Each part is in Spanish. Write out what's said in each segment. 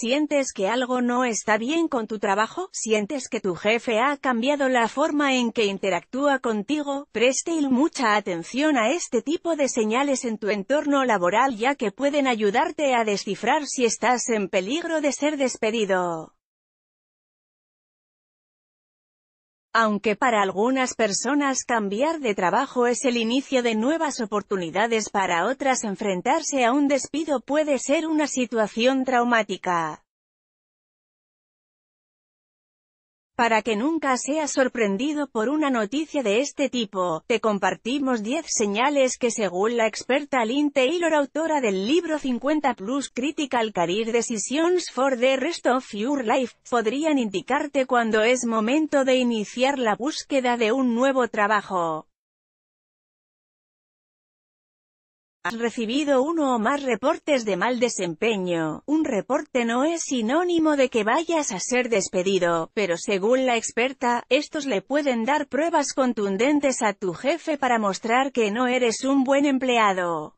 ¿Sientes que algo no está bien con tu trabajo? ¿Sientes que tu jefe ha cambiado la forma en que interactúa contigo? Preste mucha atención a este tipo de señales en tu entorno laboral ya que pueden ayudarte a descifrar si estás en peligro de ser despedido. Aunque para algunas personas cambiar de trabajo es el inicio de nuevas oportunidades para otras enfrentarse a un despido puede ser una situación traumática. Para que nunca seas sorprendido por una noticia de este tipo, te compartimos 10 señales que según la experta Lynn Taylor autora del libro 50 Plus Critical Career Decisions for the Rest of Your Life, podrían indicarte cuando es momento de iniciar la búsqueda de un nuevo trabajo. Has recibido uno o más reportes de mal desempeño. Un reporte no es sinónimo de que vayas a ser despedido, pero según la experta, estos le pueden dar pruebas contundentes a tu jefe para mostrar que no eres un buen empleado.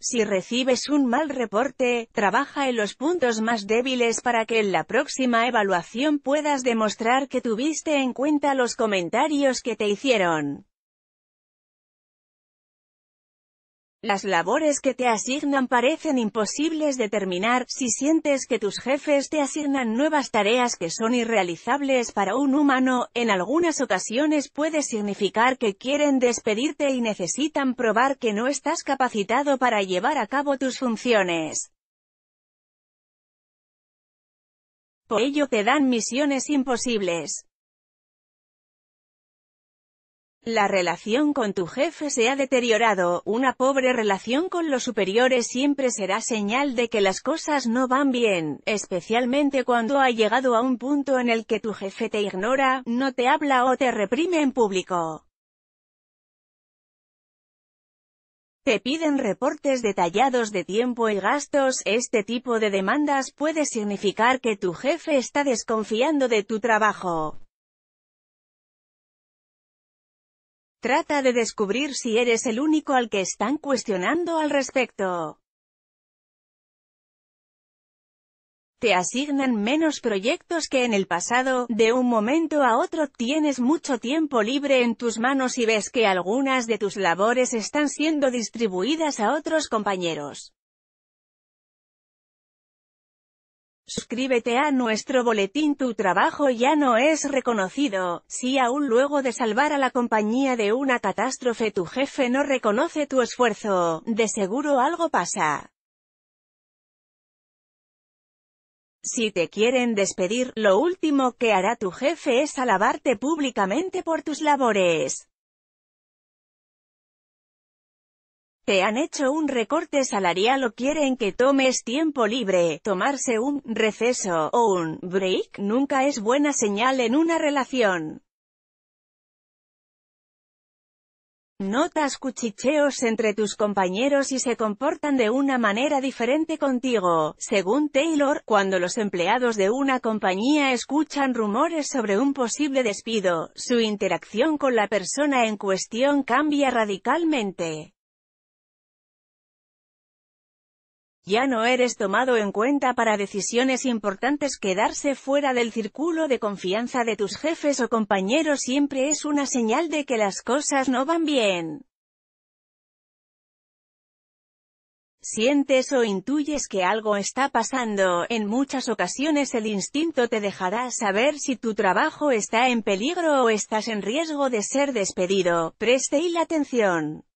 Si recibes un mal reporte, trabaja en los puntos más débiles para que en la próxima evaluación puedas demostrar que tuviste en cuenta los comentarios que te hicieron. Las labores que te asignan parecen imposibles de terminar, si sientes que tus jefes te asignan nuevas tareas que son irrealizables para un humano, en algunas ocasiones puede significar que quieren despedirte y necesitan probar que no estás capacitado para llevar a cabo tus funciones. Por ello te dan misiones imposibles. La relación con tu jefe se ha deteriorado, una pobre relación con los superiores siempre será señal de que las cosas no van bien, especialmente cuando ha llegado a un punto en el que tu jefe te ignora, no te habla o te reprime en público. Te piden reportes detallados de tiempo y gastos, este tipo de demandas puede significar que tu jefe está desconfiando de tu trabajo. Trata de descubrir si eres el único al que están cuestionando al respecto. Te asignan menos proyectos que en el pasado, de un momento a otro tienes mucho tiempo libre en tus manos y ves que algunas de tus labores están siendo distribuidas a otros compañeros. Suscríbete a nuestro boletín Tu trabajo ya no es reconocido. Si aún luego de salvar a la compañía de una catástrofe tu jefe no reconoce tu esfuerzo, de seguro algo pasa. Si te quieren despedir, lo último que hará tu jefe es alabarte públicamente por tus labores. ¿Te han hecho un recorte salarial o quieren que tomes tiempo libre? Tomarse un receso o un break nunca es buena señal en una relación. Notas cuchicheos entre tus compañeros y se comportan de una manera diferente contigo. Según Taylor, cuando los empleados de una compañía escuchan rumores sobre un posible despido, su interacción con la persona en cuestión cambia radicalmente. Ya no eres tomado en cuenta para decisiones importantes. Quedarse fuera del círculo de confianza de tus jefes o compañeros siempre es una señal de que las cosas no van bien. sientes o intuyes que algo está pasando, en muchas ocasiones el instinto te dejará saber si tu trabajo está en peligro o estás en riesgo de ser despedido. Preste la atención.